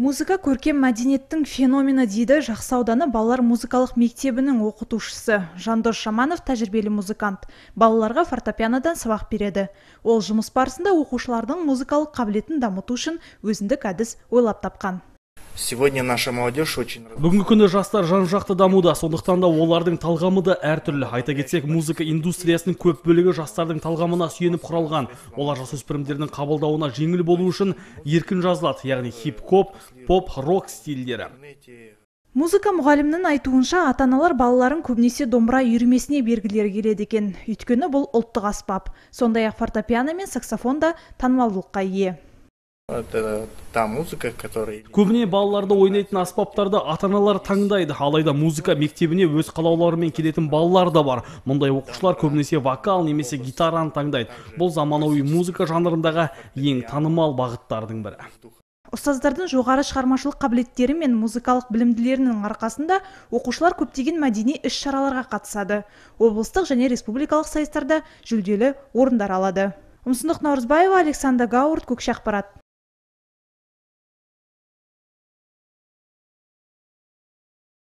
музыка көркем мәдениеттің феномені дейді жақсы ауданы балалар музыкалық мектебінің оқытушысы жандос шаманов тәжірибелі музыкант балаларға фортепианодан сабақ береді ол жұмыс барысында оқушылардың музыкалық қабілетін дамыту үшін өзіндік әдіс ойлап тапқан сегодня наша молодежь очень бүгінгі күні жастар жан жақты дамуда сондықтан да олардың талғамы да әртүрлі айта кетсек музыка индустриясының көп бөлігі жастардың талғамына сүйеніп құралған олар жасөспірімдердің қабылдауына жеңіл болу үшін еркін жазылады яғни хип хоп поп рок стильдері музыка мұғалімінің айтуынша ата аналар балаларын көбінесе домбыра үйірмесіне бергілері келеді екен өйткені бұл ұлттық аспап сондай ақ фортепиано мен саксофон да танымалдылыққа ие көбіне балаларды ойнайтын аспаптарды ата аналар таңдайды алайда музыка мектебіне өз қалауларымен келетін балалар да бар мұндай оқушылар көбінесе вокал немесе гитараны таңдайды бұл заманауи музыка жанрындағы ең танымал бағыттардың бірі ұстаздардың жоғары шығармашылық қабілеттері мен музыкалық білімділерінің арқасында оқушылар көптеген мәдени іс шараларға қатысады облыстық және республикалық сайыстарда жүлделі орындар алады ұмсындық наурызбаева александр гаурт көкше ақпарат